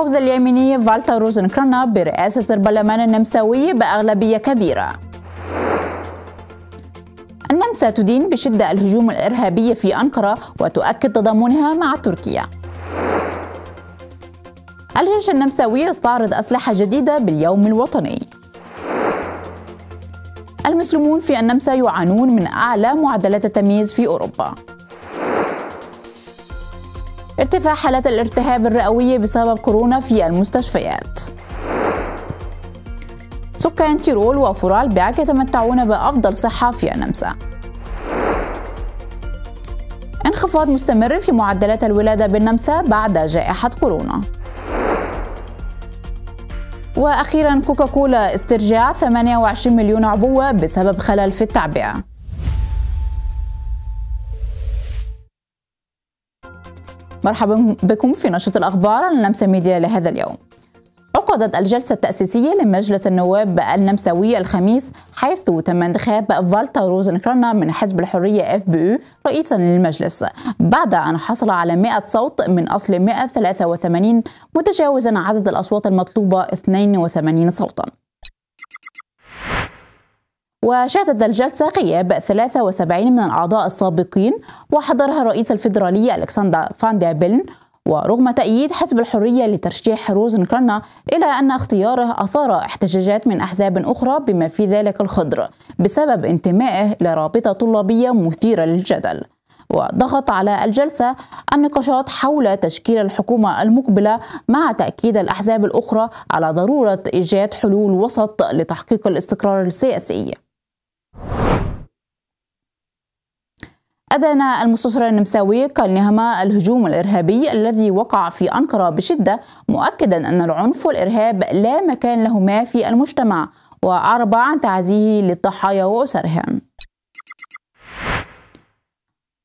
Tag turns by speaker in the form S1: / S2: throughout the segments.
S1: فوز اليميني فالتا روزنكرنا برئاسة البرلمان النمساوي بأغلبية كبيرة النمسا تدين بشدة الهجوم الإرهابي في أنقرة وتؤكد تضامنها مع تركيا الجيش النمساوي استعرض أسلحة جديدة باليوم الوطني المسلمون في النمسا يعانون من أعلى معدلات التمييز في أوروبا ارتفاع حالات الالتهاب الرئوي بسبب كورونا في المستشفيات سكان تيرول وفورالبياك يتمتعون بأفضل صحة في النمسا انخفاض مستمر في معدلات الولادة بالنمسا بعد جائحة كورونا وأخيرا كوكاكولا استرجاع 28 مليون عبوة بسبب خلل في التعبئة مرحبا بكم في نشرة الأخبار على النمسا ميديا لهذا اليوم عقدت الجلسة التأسيسية لمجلس النواب النمساوي الخميس حيث تم انتخاب فالتر روزنكرنا من حزب الحرية اف بي رئيسا للمجلس بعد أن حصل على 100 صوت من أصل 183 متجاوزا عدد الأصوات المطلوبة 82 صوتا وشهدت الجلسة غياب 73 من الأعضاء السابقين وحضرها الرئيس الفيدرالي ألكسندر فان بيلن ورغم تأييد حزب الحرية لترشيح روزن كرنا إلا أن اختياره أثار احتجاجات من أحزاب أخرى بما في ذلك الخضر بسبب انتمائه لرابطة طلابية مثيرة للجدل وضغط على الجلسة النقاشات حول تشكيل الحكومة المقبلة مع تأكيد الأحزاب الأخرى على ضرورة إيجاد حلول وسط لتحقيق الاستقرار السياسي أدان المستشار النمساوي كالنهما الهجوم الإرهابي الذي وقع في أنقرة بشدة مؤكدا أن العنف والإرهاب لا مكان لهما في المجتمع وأعرب عن تعزيه للضحايا وأسرهم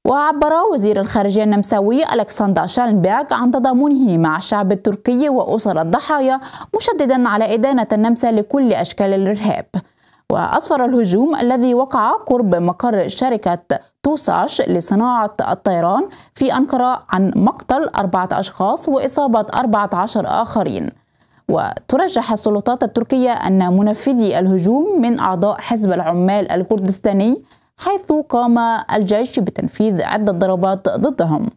S1: وعبر وزير الخارجية النمساوي ألكسندر شالنبرغ عن تضامنه مع الشعب التركي وأسر الضحايا مشددا على إدانة النمسا لكل أشكال الإرهاب وأسفر الهجوم الذي وقع قرب مقر شركة توساش لصناعة الطيران في أنقرة عن مقتل أربعة أشخاص وإصابة 14 آخرين وترجح السلطات التركية أن منفذي الهجوم من أعضاء حزب العمال الكردستاني حيث قام الجيش بتنفيذ عدة ضربات ضدهم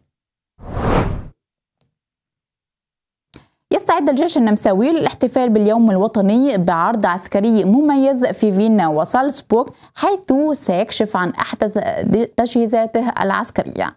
S1: يستعد الجيش النمساوي للاحتفال باليوم الوطني بعرض عسكري مميز في فيينا وسالزبورغ حيث سيكشف عن أحدث تجهيزاته العسكرية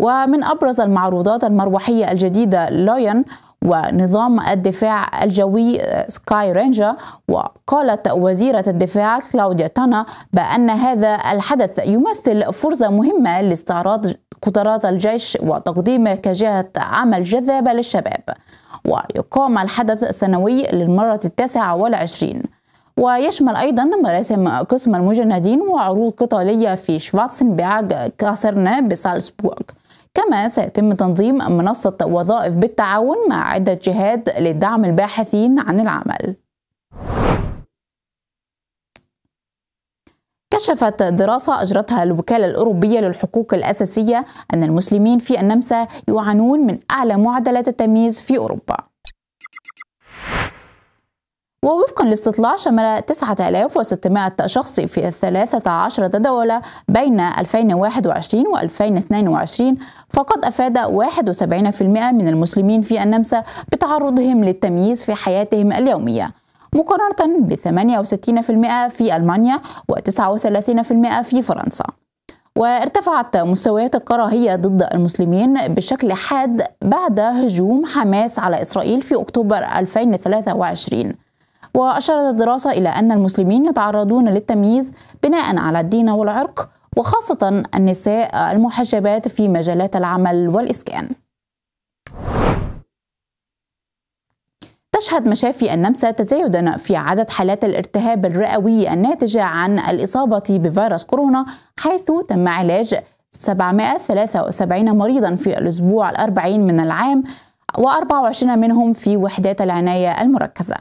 S1: ومن أبرز المعروضات المروحية الجديدة لويون ونظام الدفاع الجوي سكاي آه، رينجر وقالت وزيرة الدفاع كلاوديا تانا بأن هذا الحدث يمثل فرصة مهمة لاستعراض قدرات الجيش وتقديمه كجهة عمل جذابة للشباب ويقام الحدث السنوي للمرة التاسعة والعشرين ويشمل أيضا مراسم قسم المجندين وعروض قتالية في شفاتسنبرغ كاسرنا بسالسبورغ كما سيتم تنظيم منصة وظائف بالتعاون مع عدة جهات لدعم الباحثين عن العمل كشفت دراسة أجرتها الوكالة الأوروبية للحقوق الأساسية أن المسلمين في النمسا يعانون من أعلى معدلات التمييز في أوروبا ووفقا لاستطلاع شمل 9600 شخص في 13 دولة بين 2021 و 2022 فقد أفاد 71% من المسلمين في النمسا بتعرضهم للتمييز في حياتهم اليومية مقارنة ب 68% في ألمانيا و 39% في فرنسا وارتفعت مستويات الكراهية ضد المسلمين بشكل حاد بعد هجوم حماس على إسرائيل في أكتوبر 2023 وأشارت الدراسة إلى أن المسلمين يتعرضون للتمييز بناء على الدين والعرق وخاصة النساء المحجبات في مجالات العمل والإسكان تشهد مشافي النمسا تزايدا في عدد حالات الارتهاب الرئوي الناتجة عن الإصابة بفيروس كورونا حيث تم علاج 773 مريضا في الأسبوع الأربعين من العام و24 منهم في وحدات العناية المركزة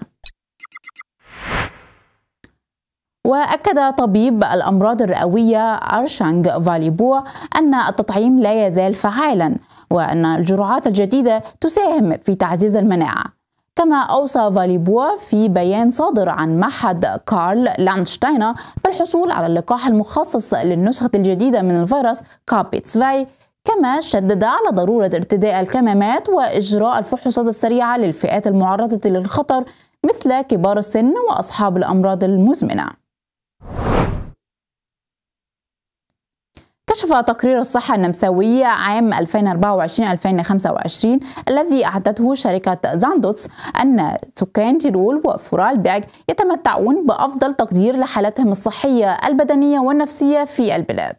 S1: وأكد طبيب الأمراض الرئوية أرشانج فاليبو أن التطعيم لا يزال فعالا وأن الجرعات الجديدة تساهم في تعزيز المناعة كما أوصى فاليبو في بيان صادر عن معهد كارل لاندشتاينا بالحصول على اللقاح المخصص للنسخة الجديدة من الفيروس كابيتسفاي 2 كما شدد على ضرورة ارتداء الكمامات وإجراء الفحوصات السريعة للفئات المعرضة للخطر مثل كبار السن وأصحاب الأمراض المزمنة كشف تقرير الصحة النمساوية عام 2024-2025 الذي أعدته شركة زاندوتس أن سكان تيرول وفورالبيرغ يتمتعون بأفضل تقدير لحالتهم الصحية البدنية والنفسية في البلاد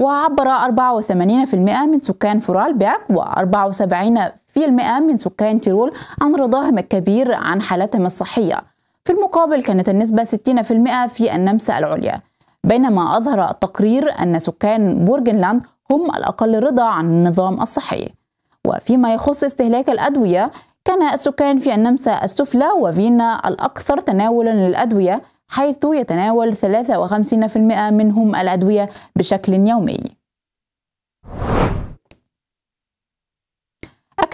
S1: وعبر 84% من سكان فورالبيرغ و74% من سكان تيرول عن رضاهم الكبير عن حالتهم الصحية في المقابل كانت النسبة 60% في النمسا العليا بينما أظهر التقرير أن سكان بورجنلاند هم الأقل رضا عن النظام الصحي وفيما يخص استهلاك الأدوية كان السكان في النمسا السفلى وفينا الأكثر تناولا للأدوية حيث يتناول 53% منهم الأدوية بشكل يومي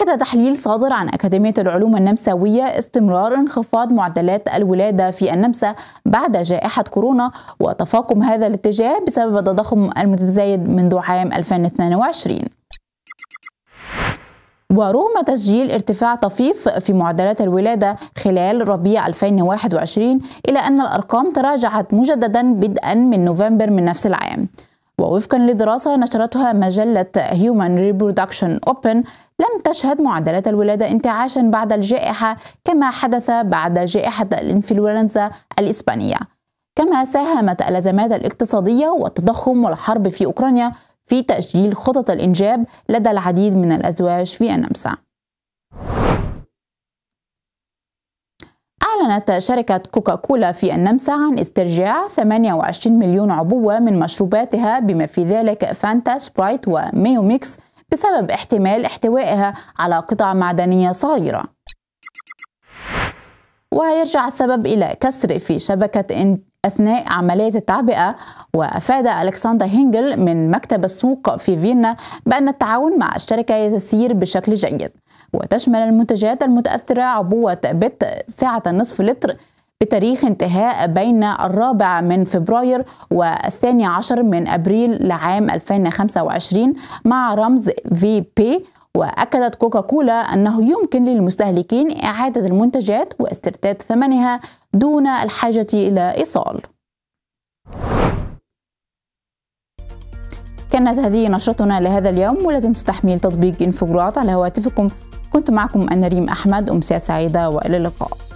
S1: أكد تحليل صادر عن أكاديمية العلوم النمساوية استمرار انخفاض معدلات الولادة في النمسا بعد جائحة كورونا وتفاقم هذا الاتجاه بسبب التضخم المتزايد منذ عام 2022 ورغم تسجيل ارتفاع طفيف في معدلات الولادة خلال ربيع 2021 إلا أن الأرقام تراجعت مجددا بدءا من نوفمبر من نفس العام ووفقا لدراسة نشرتها مجلة Human Reproduction Open لم تشهد معدلات الولادة انتعاشا بعد الجائحة كما حدث بعد جائحة الإنفلونزا الإسبانية كما ساهمت الأزمات الاقتصادية والتضخم والحرب في أوكرانيا في تأجيل خطط الإنجاب لدى العديد من الأزواج في النمسا أعلنت شركة كوكاكولا في النمسا عن استرجاع 28 مليون عبوة من مشروباتها بما في ذلك فانتا سبرايت وميو ميكس بسبب احتمال احتوائها على قطع معدنية صغيرة ويرجع السبب إلى كسر في شبكة أثناء عملية التعبئة وأفاد ألكسندر هينجل من مكتب السوق في فيينا بأن التعاون مع الشركة يسير بشكل جيد وتشمل المنتجات المتأثرة عبوة بت سعة نصف لتر بتاريخ انتهاء بين الرابع من فبراير والثاني عشر من أبريل لعام 2025 مع رمز في بي وأكدت كوكاكولا أنه يمكن للمستهلكين إعادة المنتجات واسترداد ثمنها دون الحاجة إلى إيصال كانت هذه نشرتنا لهذا اليوم ولا تنسوا تحميل تطبيق انفجرات على هواتفكم كنت معكم أنا ريم أحمد أمسية سعيدة وإلى اللقاء